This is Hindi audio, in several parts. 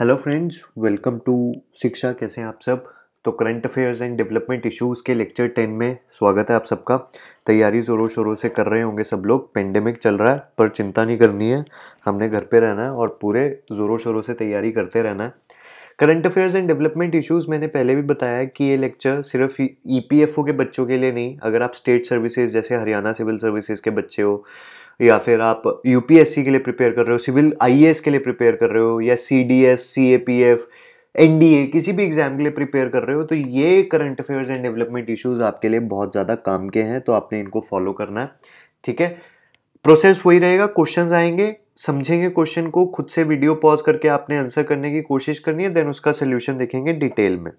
हेलो फ्रेंड्स वेलकम टू शिक्षा कैसे हैं आप सब तो current affairs and development issues के लेक्चर टेन में स्वागत है आप सबका तैयारी ज़ोरों शोरों से कर रहे होंगे सब लोग पेंडेमिक चल रहा है पर चिंता नहीं करनी है हमने घर पे रहना है और पूरे ज़ोरों शोरों से तैयारी करते रहना है current affairs and development issues मैंने पहले भी बताया है कि ये लेक्चर सिर्फ ई e के बच्चों के लिए नहीं अगर आप स्टेट सर्विसेज जैसे हरियाणा सिविल सर्विसेज के बच्चे हो या फिर आप यूपीएससी के लिए प्रिपेयर कर रहे हो सिविल आईएएस के लिए प्रिपेयर कर रहे हो या C D S C A P F N D A किसी भी एग्ज़ाम के लिए प्रिपेयर कर रहे हो तो ये current affairs and development issues आपके लिए बहुत ज़्यादा काम के हैं तो आपने इनको फॉलो करना है ठीक है प्रोसेस वही रहेगा क्वेश्चंस आएंगे समझेंगे क्वेश्चन को खुद से वीडियो पॉज करके आपने आंसर करने की कोशिश करनी है देन उसका सोल्यूशन देखेंगे डिटेल में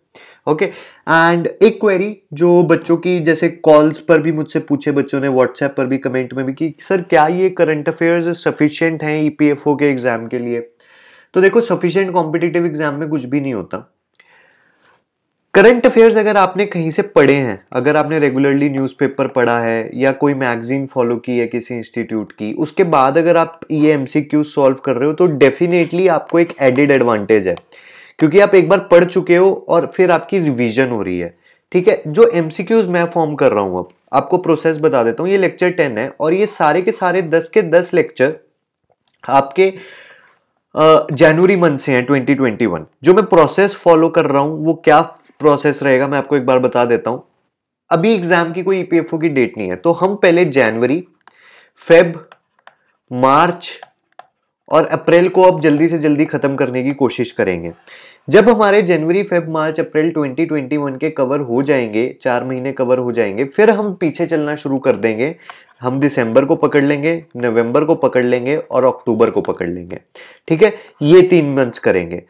ओके एंड एक क्वेरी जो बच्चों की जैसे कॉल्स पर भी मुझसे पूछे बच्चों ने व्हाट्सएप पर भी कमेंट में भी कि सर क्या ये करंट अफेयर्स सफिशियंट हैं ई e के एग्ज़ाम के लिए तो देखो सफिशियंट कॉम्पिटिटिव एग्जाम में कुछ भी नहीं होता करंट अफेयर्स अगर आपने कहीं से पढ़े हैं अगर आपने रेगुलरली न्यूज़पेपर पढ़ा है या कोई मैगजीन फॉलो की है किसी इंस्टीट्यूट की उसके बाद अगर आप ये एम सी सॉल्व कर रहे हो तो डेफिनेटली आपको एक एडिड एडवांटेज है क्योंकि आप एक बार पढ़ चुके हो और फिर आपकी रिविजन हो रही है ठीक है जो एम सी क्यूज मैं फॉर्म कर रहा हूँ अब आपको प्रोसेस बता देता हूँ ये लेक्चर टेन है और ये सारे के सारे दस के दस लेक्चर आपके जनवरी मंथ से हैं 2021 जो मैं प्रोसेस फॉलो कर रहा हूँ वो क्या प्रोसेस रहेगा मैं आपको एक बार बता देता हूँ अभी एग्जाम की कोई ईपीएफओ e की डेट नहीं है तो हम पहले जनवरी फेब मार्च और अप्रैल को अब जल्दी से जल्दी ख़त्म करने की कोशिश करेंगे जब हमारे जनवरी फेब मार्च अप्रैल 2021 के कवर हो जाएंगे चार महीने कवर हो जाएंगे फिर हम पीछे चलना शुरू कर देंगे हम दिसंबर को पकड़ लेंगे नवंबर को पकड़ लेंगे और अक्टूबर को पकड़ लेंगे ठीक है ये तीन मंथ्स करेंगे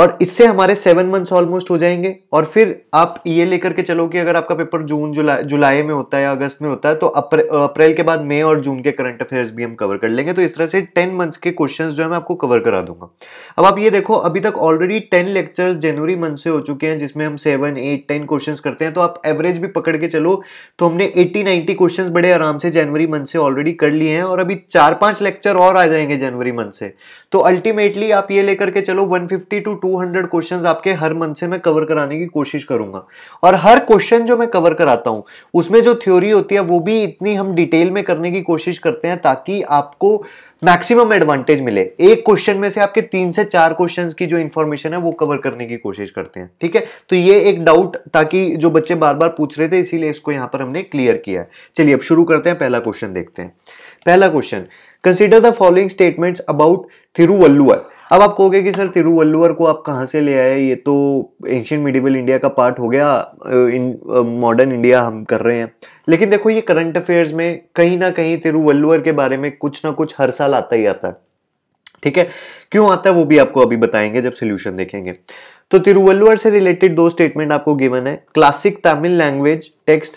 और इससे हमारे सेवन मंथ्स ऑलमोस्ट हो जाएंगे और फिर आप ये लेकर के चलो कि अगर आपका पेपर जून जुलाई जुलाई में होता है या अगस्त में होता है तो अप्रैल के बाद मई और जून के करंट अफेयर्स भी हम कवर कर लेंगे तो इस तरह से टेन मंथ्स के क्वेश्चंस जो है मैं आपको कवर करा दूंगा अब आप ये देखो अभी तक ऑलरेडी टेन लेक्चर्स जनवरी मंथ से हो चुके हैं जिसमें हम सेवन एट टेन क्वेश्चन करते हैं तो आप एवरेज भी पकड़ के चलो तो हमने एट्टी नाइन्टी क्वेश्चन बड़े आराम से जनवरी मंथ से ऑलरेडी कर लिए हैं और अभी चार पांच लेक्चर और आ जाएंगे जनवरी मंथ से तो अल्टीमेटली आप ये लेकर के चलो 150 टू 200 क्वेश्चंस आपके हर मंथ से मैं कवर कराने की कोशिश करूंगा और हर क्वेश्चन जो मैं कवर कराता हूं उसमें जो थ्योरी होती है वो भी इतनी हम डिटेल में करने की कोशिश करते हैं ताकि आपको मैक्सिमम एडवांटेज मिले एक क्वेश्चन में से आपके तीन से चार क्वेश्चंस की जो इन्फॉर्मेशन है वो कवर करने की कोशिश करते हैं ठीक है तो ये एक डाउट ताकि जो बच्चे बार बार पूछ रहे थे इसीलिए इसको यहां पर हमने क्लियर किया है चलिए अब शुरू करते हैं पहला क्वेश्चन देखते हैं पहला question consider the following statements about Thiruvalluvar अब आप कहोगे कि सर तिरुवल्लुवर को आप कहाँ से ले आए ये तो एंशियंट मिडिवल इंडिया का पार्ट हो गया इन मॉडर्न इंडिया हम कर रहे हैं लेकिन देखो ये करंट अफेयर्स में कहीं ना कहीं तिरुवल्लुवर के बारे में कुछ ना कुछ हर साल आता ही आता है ठीक है क्यों आता है वो भी आपको अभी बताएंगे जब सोल्यूशन देखेंगे तो तिरुवल्लुवर से रिलेटेड दो स्टेटमेंट आपको गिवन है classic Tamil language text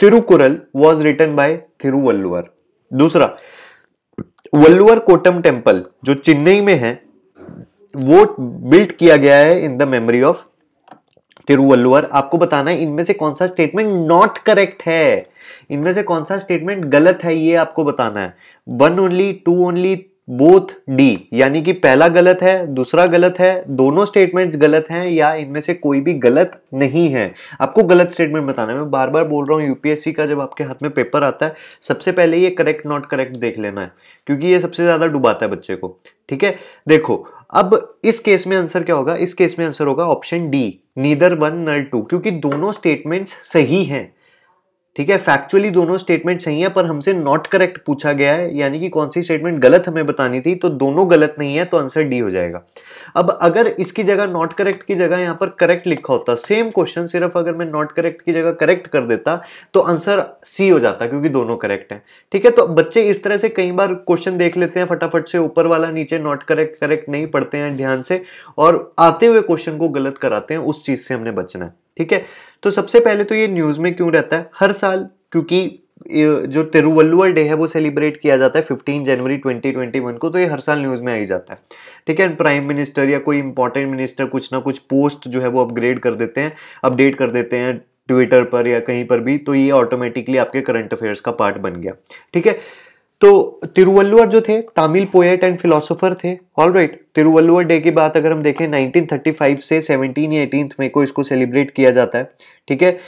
Tirukkural was written by Thiruvalluvar दूसरा वल्लुअर कोटम टेम्पल जो चेन्नई में है वो बिल्ट किया गया है in the memory of Thiruvalluvar आपको बताना है इनमें से कौन सा स्टेटमेंट नॉट करेक्ट है इनमें से कौन सा स्टेटमेंट गलत है ये आपको बताना है one only two only both D यानी कि पहला गलत है दूसरा गलत है दोनों स्टेटमेंट्स गलत हैं या इनमें से कोई भी गलत नहीं है आपको गलत स्टेटमेंट बताना है मैं बार बार बोल रहा हूँ यूपीएससी का जब आपके हाथ में पेपर आता है सबसे पहले ये करेक्ट नॉट करेक्ट देख लेना है क्योंकि ये सबसे ज़्यादा डुबाता है बच्चे को ठीक है देखो अब इस केस में आंसर क्या होगा इस केस में आंसर होगा option D neither one nor two क्योंकि दोनों स्टेटमेंट्स सही हैं ठीक है फैक्चुअली दोनों स्टेटमेंट सही है पर हमसे नॉट करेक्ट पूछा गया है यानी कि कौन सी स्टेटमेंट गलत हमें बतानी थी तो दोनों गलत नहीं है तो आंसर डी हो जाएगा अब अगर इसकी जगह नॉट करेक्ट की जगह यहाँ पर करेक्ट लिखा होता सेम क्वेश्चन सिर्फ अगर मैं नॉट करेक्ट की जगह करेक्ट कर देता तो आंसर सी हो जाता क्योंकि दोनों करेक्ट है ठीक है तो बच्चे इस तरह से कई बार क्वेश्चन देख लेते हैं फटाफट से ऊपर वाला नीचे नॉट करेक्ट करेक्ट नहीं पढ़ते हैं ध्यान से और आते हुए क्वेश्चन को गलत कराते हैं उस चीज से हमने बचना है ठीक है तो सबसे पहले तो ये न्यूज़ में क्यों रहता है हर साल क्योंकि जो तिरुवल्लुवर डे है वो सेलिब्रेट किया जाता है 15 जनवरी 2021 को तो ये हर साल न्यूज़ में आई जाता है ठीक है प्राइम मिनिस्टर या कोई इंपॉर्टेंट मिनिस्टर कुछ ना कुछ पोस्ट जो है वो अपग्रेड कर देते हैं अपडेट कर देते हैं ट्विटर पर या कहीं पर भी तो ये ऑटोमेटिकली आपके करंट अफेयर्स का पार्ट बन गया ठीक है तो तिरुवल्लुवर जो थे तमिल पोएट एंड फिलोसोफर थे ऑल राइट तिरुवल्लुवर डे की बात अगर हम देखें 1935 से 17 या 18 मई को इसको सेलिब्रेट किया जाता है ठीक है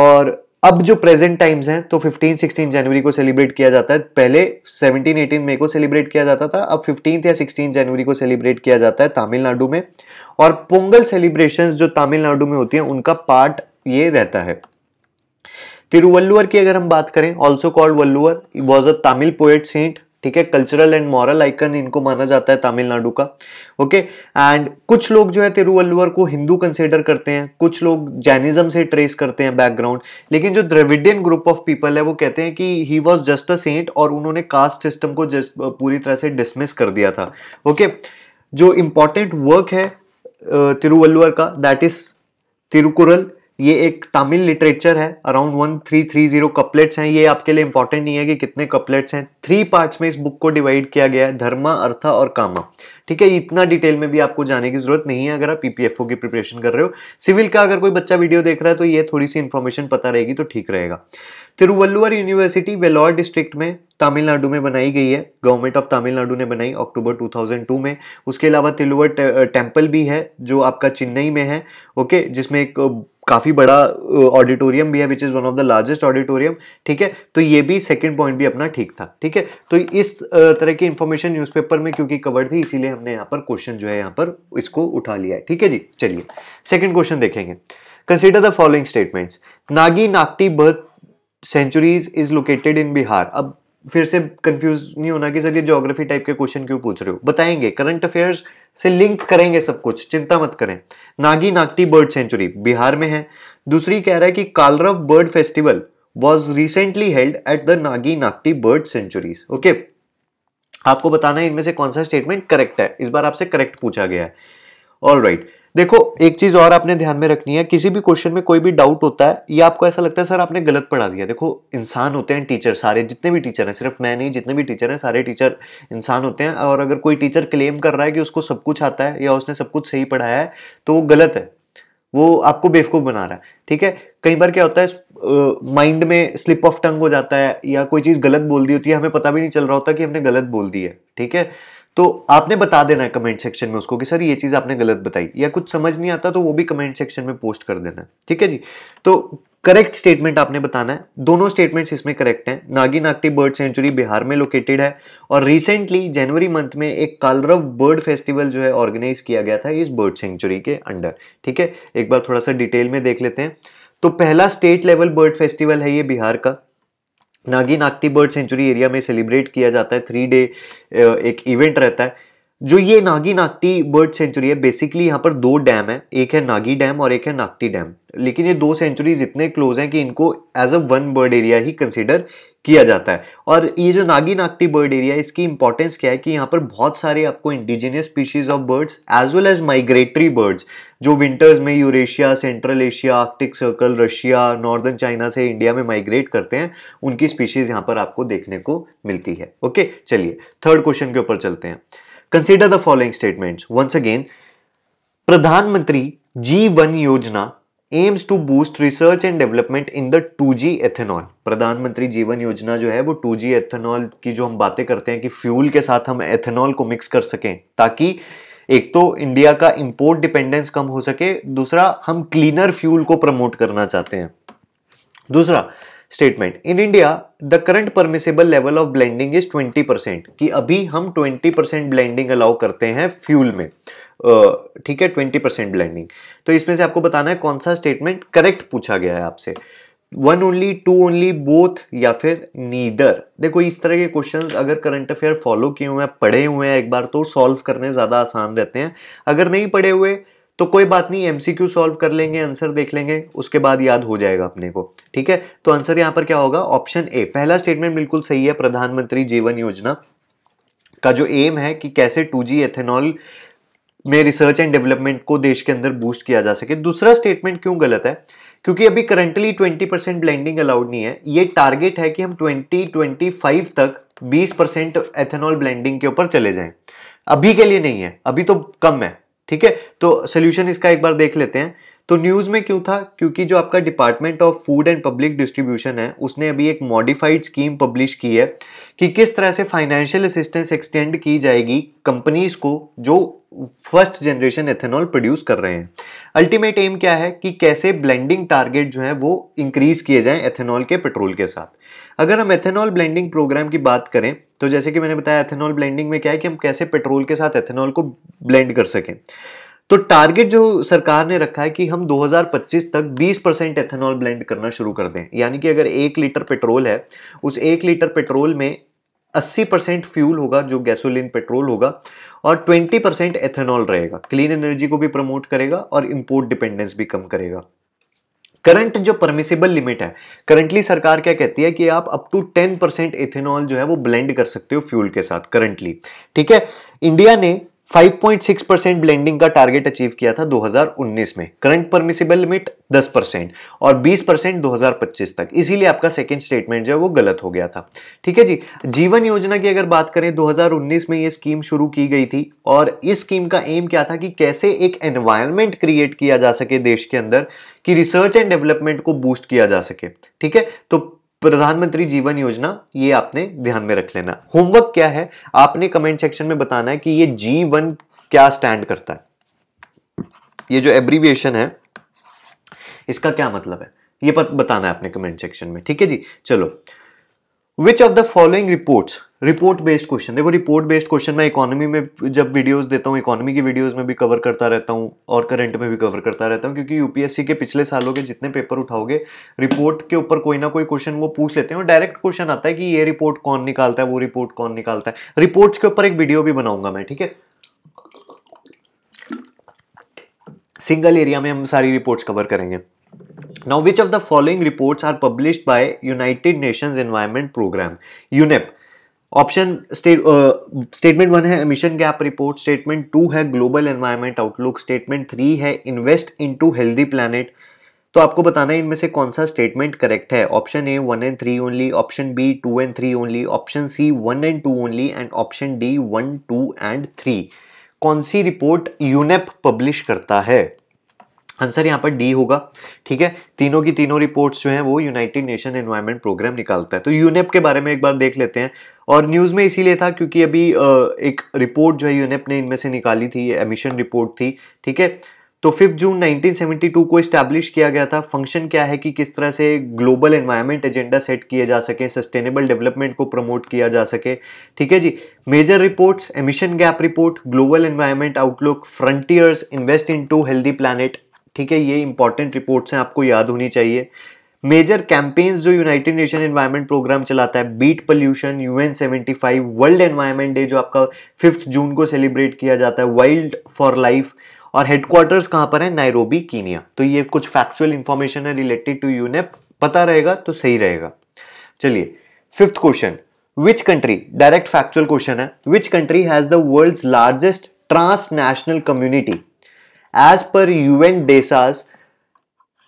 और अब जो प्रेजेंट टाइम्स हैं तो 15 16 जनवरी को सेलिब्रेट किया जाता है पहले 17 18 मई को सेलिब्रेट किया जाता था अब 15 या 16 जनवरी को सेलिब्रेट किया जाता है तमिलनाडु में और पोंगल सेलिब्रेशंस जो तमिलनाडु में होती हैं उनका पार्ट ये रहता है तिरुवल्लुवर की अगर हम बात करें also called Valluvar was a Tamil poet saint ठीक है कल्चरल एंड मॉरल आइकन इनको माना जाता है तमिलनाडु का ओके एंड कुछ लोग जो है तिरुवल्लुवर को हिंदू कंसिडर करते हैं कुछ लोग जैनिज्म से ट्रेस करते हैं बैकग्राउंड लेकिन जो द्रविडियन ग्रुप ऑफ पीपल है वो कहते हैं कि he was just a saint और उन्होंने कास्ट सिस्टम को जस्ट पूरी तरह से डिसमिस कर दिया था ओके okay? जो इम्पॉर्टेंट वर्क है तिरुवल्लुवर का दैट इज तिरुकुरल ये एक तमिल लिटरेचर है around one three three zero couplets हैं ये आपके लिए इंपॉर्टेंट नहीं है कि कितने कपलेट्स हैं थ्री पार्ट्स में इस बुक को डिवाइड किया गया है धर्मा अर्था और कामा ठीक है इतना डिटेल में भी आपको जाने की जरूरत नहीं है अगर आप पीपीएफओ की प्रिपरेशन कर रहे हो सिविल का अगर कोई बच्चा वीडियो देख रहा है तो ये थोड़ी सी इन्फॉर्मेशन पता रहेगी तो ठीक रहेगा तिरुवल्लुवर यूनिवर्सिटी वेलोर डिस्ट्रिक्ट में तमिलनाडु में बनाई गई है गवर्नमेंट ऑफ तमिलनाडु ने बनाई अक्टूबर 2002 में उसके अलावा तिलुवर टेम्पल भी है जो आपका चेन्नई में है ओके जिसमें एक काफ़ी बड़ा ऑडिटोरियम भी है which is one of the largest auditorium ठीक है तो ये भी सेकंड पॉइंट भी अपना ठीक था ठीक है तो इस तरह की इन्फॉर्मेशन न्यूज़पेपर में क्योंकि कवर थी इसीलिए हमने यहाँ पर क्वेश्चन जो है यहाँ पर इसको उठा लिया है ठीक है जी चलिए सेकेंड क्वेश्चन देखेंगे consider the following statements Nagi Nakti bird sanctuaries is located in Bihar अब फिर से कंफ्यूज नहीं होना कि सर ये जोग्राफी टाइप के क्वेश्चन क्यों पूछ रहे हो बताएंगे करंट अफेयर्स से लिंक करेंगे सब कुछ चिंता मत करें नागी नागटी बर्ड सेंचुरी बिहार में है दूसरी कह रहा है कि Kalrav bird festival was recently held at the Nagi Nakti bird sanctuaries okay आपको बताना है इनमें से कौन सा स्टेटमेंट करेक्ट है इस बार आपसे करेक्ट पूछा गया है ऑल राइट right. देखो एक चीज और आपने ध्यान में रखनी है किसी भी क्वेश्चन में कोई भी डाउट होता है या आपको ऐसा लगता है सर आपने गलत पढ़ा दिया देखो इंसान होते हैं टीचर सारे जितने भी टीचर हैं सिर्फ मैं नहीं जितने भी टीचर हैं सारे टीचर इंसान होते हैं और अगर कोई टीचर क्लेम कर रहा है कि उसको सब कुछ आता है या उसने सब कुछ सही पढ़ाया है तो वो गलत है वो आपको बेवकूफ़ बना रहा है ठीक है कई बार क्या होता है माइंड में स्लिप ऑफ टंग हो जाता है या कोई चीज़ गलत बोल दी होती है हमें पता भी नहीं चल रहा होता कि हमने गलत बोल दी है ठीक है तो आपने बता देना है कमेंट सेक्शन में उसको कि सर ये चीज़ आपने गलत बताई या कुछ समझ नहीं आता तो वो भी कमेंट सेक्शन में पोस्ट कर देना है ठीक है जी तो करेक्ट स्टेटमेंट आपने बताना है दोनों स्टेटमेंट्स इसमें करेक्ट हैं नागी नागटी बर्ड सेंचुरी बिहार में लोकेटेड है और रिसेंटली जनवरी मंथ में एक कालरव बर्ड फेस्टिवल जो है ऑर्गेनाइज किया गया था इस बर्ड सेंचुरी के अंडर ठीक है एक बार थोड़ा सा डिटेल में देख लेते हैं तो पहला स्टेट लेवल बर्ड फेस्टिवल है ये बिहार का Nagi Nakti bird sanctuary area में सेलिब्रेट किया जाता है थ्री डे एक इवेंट रहता है जो ये नागी नागटी बर्ड सेंचुरी है बेसिकली यहाँ पर दो डैम है एक है नागी डैम और एक है नागटी डैम लेकिन ये दो सेंचुरीज इतने क्लोज हैं कि इनको as a one bird area ही कंसिडर किया जाता है और ये जो नागी नागटी बर्ड एरिया है इसकी इंपॉर्टेंस क्या है कि यहाँ पर बहुत सारे आपको indigenous species of birds as well as migratory birds जो विंटर्स में Eurasia central Asia Arctic circle Russia northern China से इंडिया में माइग्रेट करते हैं उनकी स्पीशीज यहाँ पर आपको देखने को मिलती है ओके चलिए थर्ड क्वेश्चन के ऊपर चलते हैं consider the following statements once again Pradhan Mantri Ji Van Yojana aims to boost research and development in the two G ethanol Pradhan Mantri Jivan योजना जो है वो टू जी एथेनॉल की जो हम बातें करते हैं कि फ्यूल के साथ हम एथेनॉल को मिक्स कर सकें ताकि एक तो इंडिया का इंपोर्ट डिपेंडेंस कम हो सके दूसरा हम क्लीनर फ्यूल को प्रमोट करना चाहते हैं दूसरा statement in India the current permissible level of blending is 20 percent कि अभी हम 20 परसेंट ब्लेंडिंग अलाउ करते हैं फ्यूल में ठीक है 20 परसेंट ब्लेंडिंग तो इसमें से आपको बताना है कौन सा स्टेटमेंट करेक्ट पूछा गया है आपसे one only two only both या फिर नीदर देखो इस तरह के क्वेश्चन अगर करंट अफेयर फॉलो किए हुए हैं पढ़े हुए हैं एक बार तो सॉल्व करने ज़्यादा आसान रहते हैं अगर नहीं पढ़े हुए तो कोई बात नहीं एमसीक्यू सॉल्व कर लेंगे आंसर देख लेंगे उसके बाद याद हो जाएगा अपने को ठीक है तो आंसर यहां पर क्या होगा ऑप्शन ए पहला स्टेटमेंट बिल्कुल सही है प्रधानमंत्री जीवन योजना का जो एम है कि कैसे टू जी एथेनॉल में रिसर्च एंड डेवलपमेंट को देश के अंदर बूस्ट किया जा सके दूसरा स्टेटमेंट क्यों गलत है क्योंकि अभी करंटली 20 परसेंट ब्लेंडिंग अलाउड नहीं है ये टारगेट है कि हम 2025 तक 20 परसेंट एथेनॉल ब्लेंडिंग के ऊपर चले जाएं अभी के लिए नहीं है अभी तो कम है ठीक है तो सोल्यूशन इसका एक बार देख लेते हैं तो न्यूज़ में क्यों था क्योंकि जो आपका department of food and public distribution है उसने अभी एक मॉडिफाइड स्कीम पब्लिश की है कि किस तरह से फाइनेंशियल असिस्टेंस एक्सटेंड की जाएगी कंपनीज को जो फर्स्ट जनरेशन एथेनॉल प्रोड्यूस कर रहे हैं अल्टीमेट एम क्या है कि कैसे ब्लेंडिंग टारगेट जो है वो इंक्रीज किए जाए एथेनॉल के पेट्रोल के साथ अगर हम एथेनॉल ब्लेंडिंग प्रोग्राम की बात करें तो जैसे कि मैंने बताया एथेनॉल ब्लेंडिंग में क्या है कि हम कैसे पेट्रोल के साथ एथेनॉल को ब्लेंड कर सकें तो टारगेट जो सरकार ने रखा है कि हम 2025 तक 20 परसेंट एथेनॉल ब्लेंड करना शुरू कर दें यानी कि अगर एक लीटर पेट्रोल है उस एक लीटर पेट्रोल में 80 परसेंट फ्यूल होगा जो गैसोलीन पेट्रोल होगा और 20 परसेंट एथेनॉल रहेगा क्लीन एनर्जी को भी प्रमोट करेगा और इम्पोर्ट डिपेंडेंस भी कम करेगा करंट जो परमिसेबल लिमिट है करंटली सरकार क्या कहती है कि आप अप टू 10 परसेंट एथेनॉल जो है वो ब्लेंड कर सकते हो फ्यूल के साथ करंटली ठीक है इंडिया ने 5.6 परसेंट ब्लेंडिंग का टारगेट अचीव किया था 2019 में करंट परमिसेबल लिमिट 10 परसेंट और 20 परसेंट दो तक इसीलिए आपका सेकंड स्टेटमेंट जो है वो गलत हो गया था ठीक है जी जीवन योजना की अगर बात करें 2019 में ये स्कीम शुरू की गई थी और इस स्कीम का एम क्या था कि कैसे एक एनवायरमेंट क्रिएट किया जा सके देश के अंदर कि रिसर्च एंड डेवलपमेंट को बूस्ट किया जा सके ठीक है तो प्रधानमंत्री जीवन योजना ये आपने ध्यान में रख लेना होमवर्क क्या है आपने कमेंट सेक्शन में बताना है कि ये वन क्या स्टैंड करता है ये जो एब्रीविएशन है इसका क्या मतलब है ये बताना है आपने कमेंट सेक्शन में ठीक है जी चलो which of the following reports report based question देखो रिपोर्ट बेस्ड क्वेश्चन मैं इकोनॉमी में जब वीडियोस देता हूँ इकोनॉमी की वीडियोस में भी कवर करता रहता हूँ और करंट में भी कवर करता रहता हूँ क्योंकि यूपीएससी के पिछले सालों के जितने पेपर उठाओगे रिपोर्ट के ऊपर कोई ना कोई क्वेश्चन वो पूछ लेते हैं और डायरेक्ट क्वेश्चन आता है कि ये रिपोर्ट कौन निकालता है वो रिपोर्ट कौन निकालता है रिपोर्ट्स के ऊपर एक वीडियो भी बनाऊंगा मैं ठीक है सिंगल एरिया में हम सारी रिपोर्ट्स कवर करेंगे now which of the following reports are published by United Nations environment programme UNEP option statement one है emission gap report statement two है global environment outlook statement three है इन्वेस्ट इनटू हेल्दी प्लानट तो आपको बताना है इनमें से कौन सा स्टेटमेंट करेक्ट है option A one and three only option B two and three only option C one and two only and option D one two and three कौन सी रिपोर्ट यूनेप पब्लिश करता है आंसर यहाँ पर डी होगा ठीक है तीनों की तीनों रिपोर्ट्स जो हैं वो यूनाइटेड नेशन एनवायरनमेंट प्रोग्राम निकालता है तो यूनेप के बारे में एक बार देख लेते हैं और न्यूज़ में इसीलिए था क्योंकि अभी एक रिपोर्ट जो है यूनेप ने इनमें से निकाली थी एमिशन रिपोर्ट थी ठीक है तो फिफ्थ जून 1972 को इस्टेब्लिश किया गया था फंक्शन क्या है कि किस तरह से ग्लोबल एनवायरनमेंट एजेंडा सेट किए जा सके सस्टेनेबल डेवलपमेंट को प्रमोट किया जा सके ठीक है जी major reports emission gap report global environment outlook frontiers invest in to healthy planet ठीक है ये इंपॉर्टेंट रिपोर्ट्स हैं आपको याद होनी चाहिए मेजर कैंपेन्स जो यूनाइटेड नेशन एनवायरनमेंट प्रोग्राम चलाता है beat pollution U N seventy five World Environment Day जो आपका फिफ्थ जून को सेलिब्रेट किया जाता है वाइल्ड फॉर लाइफ और हेडक्वार्टर्स कहाँ पर है नायरोबी कीनिया तो ये कुछ फैक्चुअल इंफॉर्मेशन है रिलेटेड टू यूनेप पता रहेगा तो सही रहेगा चलिए fifth question which country direct factual question है which country has the world largest transnational community पर U N DESA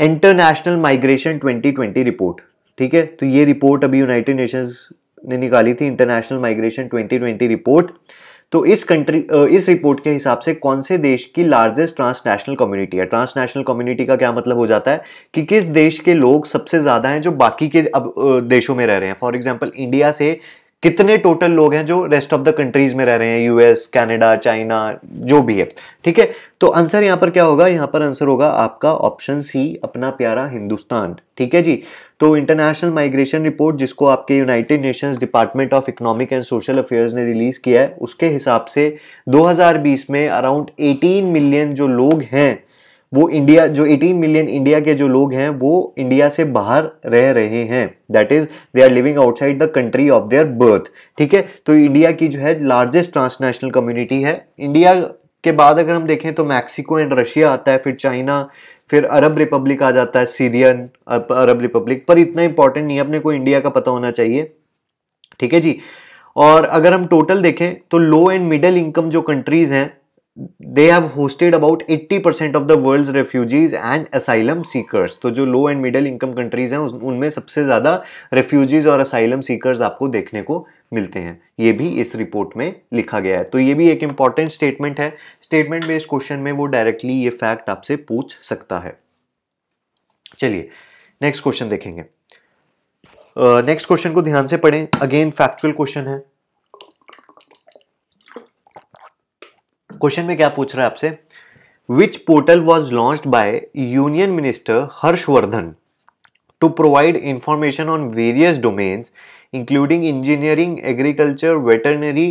international migration 2020 report ठीक है तो ये रिपोर्ट अभी यूनाइटेड नेशंस ने निकाली थी इंटरनेशनल माइग्रेशन 2020 रिपोर्ट तो इस कंट्री इस रिपोर्ट के हिसाब से कौन से देश की लार्जेस्ट ट्रांसनेशनल कम्युनिटी है ट्रांसनेशनल कम्युनिटी का क्या मतलब हो जाता है कि किस देश के लोग सबसे ज़्यादा हैं जो बाकी के अब देशों में रह रहे हैं फॉर एग्जाम्पल इंडिया से कितने टोटल लोग हैं जो रेस्ट ऑफ द कंट्रीज में रह रहे हैं यूएस कनाडा चाइना जो भी है ठीक है तो आंसर यहाँ पर क्या होगा यहाँ पर आंसर होगा आपका ऑप्शन सी अपना प्यारा हिंदुस्तान ठीक है जी तो इंटरनेशनल माइग्रेशन रिपोर्ट जिसको आपके United Nations department of economic and social affairs ने रिलीज़ किया है उसके हिसाब से 2020 में अराउंड 18 मिलियन जो लोग हैं वो इंडिया जो 18 मिलियन इंडिया के जो लोग हैं वो इंडिया से बाहर रह रहे हैं that is they are living outside the country of their birth ठीक है तो इंडिया की जो है लार्जेस्ट ट्रांसनेशनल कम्युनिटी है इंडिया के बाद अगर हम देखें तो मैक्सिको एंड रशिया आता है फिर चाइना फिर अरब रिपब्लिक आ जाता है सीरियन अरब रिपब्लिक पर इतना इंपॉर्टेंट नहीं है अपने को इंडिया का पता होना चाहिए ठीक है जी और अगर हम टोटल देखें तो लो एंड मिडिल इनकम जो कंट्रीज़ हैं they have hosted about 80 percent of the world refugees and asylum seekers तो जो low and middle income countries हैं उनमें सबसे ज़्यादा रेफ्यूजीज और असाइलम सीकर्स आपको देखने को मिलते हैं ये भी इस रिपोर्ट में लिखा गया है तो ये भी एक इंपॉर्टेंट स्टेटमेंट है स्टेटमेंट बेस्ड क्वेश्चन में वो डायरेक्टली ये फैक्ट आपसे पूछ सकता है चलिए नेक्स्ट क्वेश्चन देखेंगे नेक्स्ट uh, क्वेश्चन को ध्यान से पढ़ें अगेन फैक्चुअल क्वेश्चन है क्वेश्चन में क्या पूछ रहा है आपसे which portal was launched by union minister Harshvardhan to provide information on various domains including engineering agriculture veterinary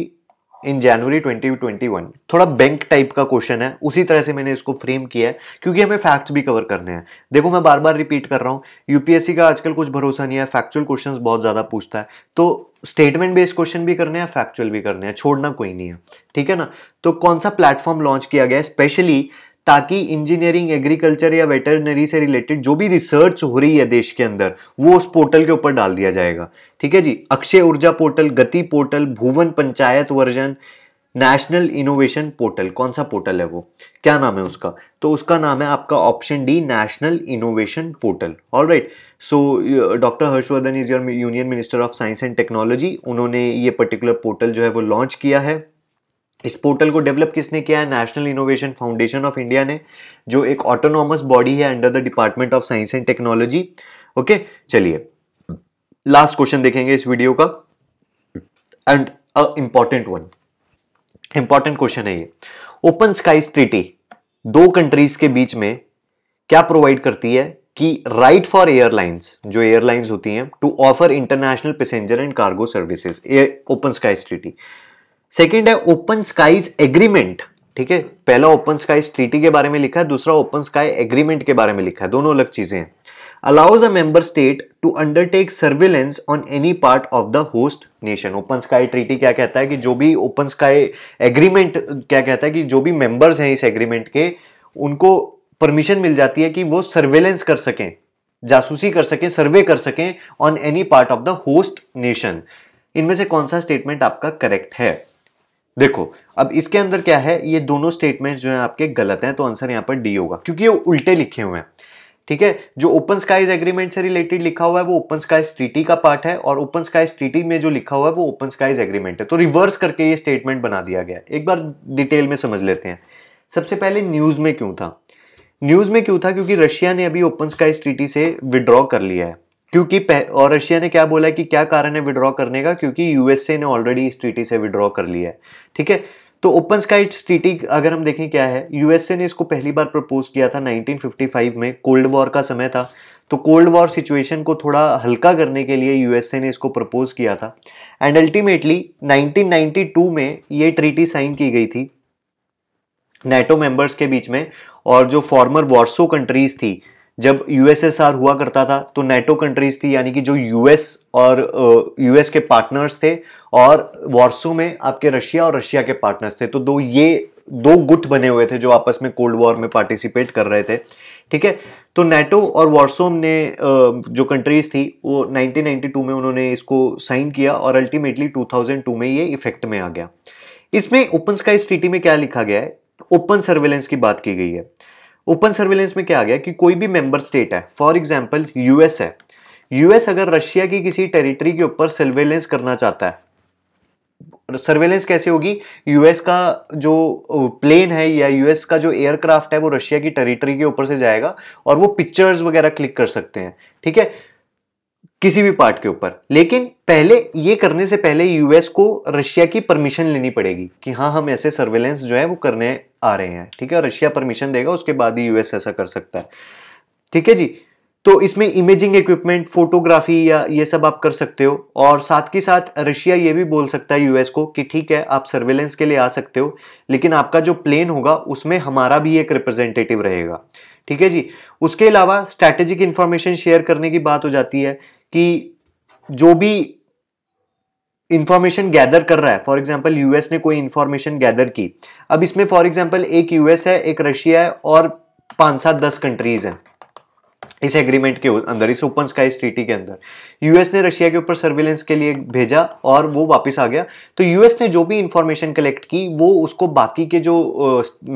in January 2021 थोड़ा बैंक टाइप का क्वेश्चन है उसी तरह से मैंने इसको फ्रेम किया है क्योंकि हमें फैक्ट्स भी कवर करने हैं देखो मैं बार बार रिपीट कर रहा हूँ यूपीएससी का आजकल कुछ भरोसा नहीं है फैक्चुअल क्वेश्चन बहुत ज़्यादा पूछता है तो स्टेटमेंट बेस्ड क्वेश्चन भी करने हैं फैक्चुअल भी करने हैं छोड़ना कोई नहीं है ठीक है ना तो कौन सा प्लेटफॉर्म लॉन्च किया गया है स्पेशली ताकि इंजीनियरिंग एग्रीकल्चर या वेटरनरी से रिलेटेड जो भी रिसर्च हो रही है देश के अंदर वो उस पोर्टल के ऊपर डाल दिया जाएगा ठीक है जी Akshay Urja portal GATI portal Bhuvan panchayat version national innovation portal कौन सा पोर्टल है वो क्या नाम है उसका तो उसका नाम है आपका option D national innovation portal all right so doctor Harshvardhan is your union minister of science and technology उन्होंने ये पर्टिकुलर पोर्टल जो है वो लॉन्च किया है इस पोर्टल को डेवलप किसने किया है national innovation foundation of India ने जो एक ऑटोनॉमस बॉडी है under the department of science and technology okay चलिए लास्ट क्वेश्चन देखेंगे इस वीडियो का and a important one important question है ये ओपन स्काई ट्रीटी दो कंट्रीज के बीच में क्या प्रोवाइड करती है कि राइट फॉर एयरलाइंस जो एयरलाइंस होती हैं to offer international passenger and cargo services open sky treaty second है ओपन स्काईज एग्रीमेंट ठीक है पहला ओपन स्काईज ट्रीटी के बारे में लिखा है दूसरा ओपन स्काई एग्रीमेंट के बारे में लिखा है दोनों अलग चीजें हैं allows a member state to undertake surveillance on any part of the host nation open sky treaty क्या कहता है कि जो भी ओपन स्काई एग्रीमेंट क्या कहता है कि जो भी मेंबर्स हैं इस एग्रीमेंट के उनको परमिशन मिल जाती है कि वो सर्वेलेंस कर सकें जासूसी कर सकें सर्वे कर सकें on any part of the host nation इनमें से कौन सा स्टेटमेंट आपका करेक्ट है देखो अब इसके अंदर क्या है ये दोनों स्टेटमेंट जो है आपके गलत हैं तो आंसर यहां पर डी होगा क्योंकि ये उल्टे लिखे हुए हैं ठीक है जो ओपन स्काईज एग्रीमेंट से रिलेटेड लिखा हुआ है वो ओपन स्काईज ट्रीटी का पार्ट है और ओपन स्काईज ट्रीटी में जो लिखा हुआ है वो ओपन स्काईज एग्रीमेंट है तो रिवर्स करके ये स्टेटमेंट बना दिया गया एक बार डिटेल में समझ लेते हैं सबसे पहले न्यूज़ में क्यों था न्यूज़ में क्यों था क्योंकि रशिया ने अभी ओपन स्काईज ट्रीटी से विड्रॉ कर लिया है क्योंकि और रशिया ने क्या बोला कि क्या कारण है विड्रॉ करने का क्योंकि यूएसए ने ऑलरेडी इस ट्रीटी से विड्रॉ कर लिया है ठीक है तो ओपन स्काई ट्रीटी अगर हम देखें क्या है यूएसए ने इसको पहली बार प्रपोज किया था 1955 में कोल्ड वॉर का समय था तो कोल्ड वॉर सिचुएशन को थोड़ा हल्का करने के लिए यूएसए ने इसको प्रपोज किया था एंड अल्टीमेटली 1992 में ये ट्रीटी साइन की गई थी नेटो मेंबर्स के बीच में और जो फॉर्मर वॉर्सो कंट्रीज थी जब यूएसएसआर हुआ करता था तो नेटो कंट्रीज थी यानी कि जो यूएस और यूएस के पार्टनर्स थे और वॉर्सो में आपके रशिया और रशिया के पार्टनर्स थे तो दो ये दो गुट बने हुए थे जो आपस में कोल्ड वॉर में पार्टिसिपेट कर रहे थे ठीक है तो नेटो और वार्सो ने जो कंट्रीज थी वो 1992 में उन्होंने इसको साइन किया और अल्टीमेटली 2002 में ये इफेक्ट में आ गया इसमें ओपन स्काई स्ट्रीटी में क्या लिखा गया है ओपन सर्वेलेंस की बात की गई है ओपन सर्विलेंस में क्या आ गया कि कोई भी मेंबर स्टेट है फॉर एग्जाम्पल यूएस है यूएस अगर रशिया की किसी टेरिटरी के ऊपर सर्वेलेंस करना चाहता है सर्वेलेंस कैसे होगी यूएस का जो प्लेन है या यूएस का जो एयरक्राफ्ट है वो रशिया की टेरिटरी के ऊपर से जाएगा और वो पिक्चर्स वगैरह क्लिक कर सकते हैं ठीक है किसी भी पार्ट के ऊपर लेकिन पहले ये करने से पहले यूएस को रशिया की परमिशन लेनी पड़ेगी कि हाँ हम ऐसे सर्वेलेंस जो है वो करने आ रहे हैं ठीक है और रशिया परमिशन देगा उसके बाद ही यूएस ऐसा कर सकता है ठीक है जी तो इसमें इमेजिंग इक्विपमेंट फोटोग्राफी या ये सब आप कर सकते हो और साथ के साथ रशिया ये भी बोल सकता है यूएस को कि ठीक है आप सर्वेलेंस के लिए आ सकते हो लेकिन आपका जो प्लेन होगा उसमें हमारा भी एक रिप्रेजेंटेटिव रहेगा ठीक है जी उसके अलावा स्ट्रैटेजिक इन्फॉर्मेशन शेयर करने की बात हो जाती है कि जो भी इंफॉर्मेशन गैदर कर रहा है फॉर एग्जाम्पल यूएस ने कोई इंफॉर्मेशन गैदर की अब इसमें फॉर एग्जाम्पल एक यूएस है एक रशिया है और पाँच सात दस कंट्रीज हैं इस एग्रीमेंट के अंदर इस ओपन स्काई स्ट्रीटी के अंदर यूएस ने रशिया के ऊपर सर्विलेंस के लिए भेजा और वो वापस आ गया तो यूएस ने जो भी इंफॉर्मेशन कलेक्ट की वो उसको बाकी के जो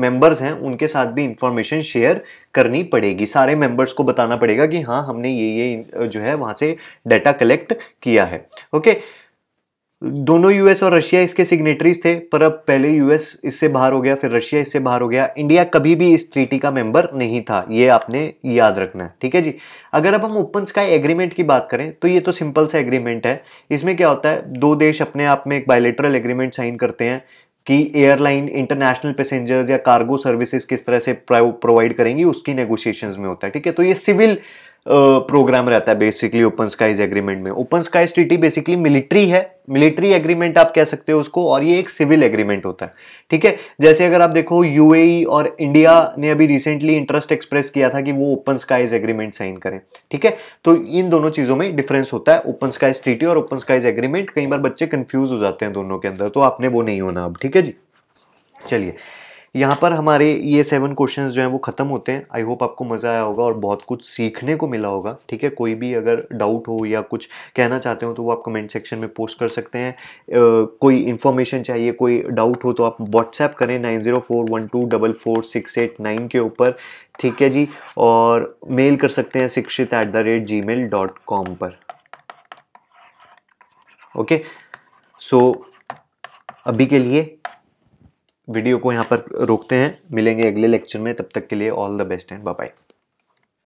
मेंबर्स हैं उनके साथ भी इंफॉर्मेशन शेयर करनी पड़ेगी सारे मेंबर्स को बताना पड़ेगा कि हाँ हमने ये ये जो है वहां से डाटा कलेक्ट किया है ओके दोनों यूएस और रशिया इसके सिग्नेटरीज थे पर अब पहले यूएस इससे बाहर हो गया फिर रशिया इससे बाहर हो गया इंडिया कभी भी इस ट्रीटी का मेंबर नहीं था ये आपने याद रखना है ठीक है जी अगर अब हम ओपन स्काई एग्रीमेंट की बात करें तो ये तो सिंपल सा एग्रीमेंट है इसमें क्या होता है दो देश अपने आप में एक बायोलेटरल एग्रीमेंट साइन करते हैं कि एयरलाइन इंटरनेशनल पैसेंजर्स या कार्गो सर्विसेज किस तरह से प्रोवाइड करेंगी उसकी नेगोशिएशंस में होता है ठीक है तो ये सिविल प्रोग्राम रहता है बेसिकली ओपन स्काइज एग्रीमेंट में open skies treaty basically military है मिलिट्री एग्रीमेंट आप कह सकते हो उसको और ये एक सिविल एग्रीमेंट होता है ठीक है जैसे अगर आप देखो यूएई e और इंडिया ने अभी रिसेंटली इंटरेस्ट एक्सप्रेस किया था कि वो ओपन स्काइज एग्रीमेंट साइन करें ठीक है तो इन दोनों चीज़ों में डिफरेंस होता है ओपन स्काइज ट्रीटी और ओपन स्काइज एग्रीमेंट कई बार बच्चे कंफ्यूज हो जाते हैं दोनों के अंदर तो आपने वो नहीं होना अब ठीक है जी चलिए यहाँ पर हमारे ये सेवन क्वेश्चन जो हैं वो ख़त्म होते हैं आई होप आपको मज़ा आया होगा और बहुत कुछ सीखने को मिला होगा ठीक है कोई भी अगर डाउट हो या कुछ कहना चाहते हो तो वो आप कमेंट सेक्शन में पोस्ट कर सकते हैं uh, कोई इन्फॉर्मेशन चाहिए कोई डाउट हो तो आप व्हाट्सएप करें nine zero four one two double four six eight nine के ऊपर ठीक है जी और मेल कर सकते हैं Shikshit at the rate G mail dot com पर ओके okay? सो so, अभी के लिए वीडियो को यहाँ पर रोकते हैं मिलेंगे अगले लेक्चर में तब तक के लिए all the best and bye